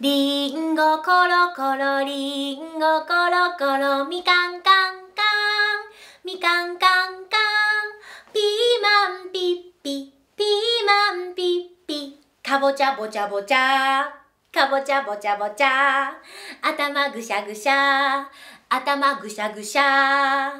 りんごコロコロりんごコロコロみかんかんかんみかんかんかんピーマンピッピピーマンピッピかぼちゃぼちゃぼちゃかぼちゃぼちゃぼちゃ頭ぐしゃぐしゃ頭ぐしゃぐしゃ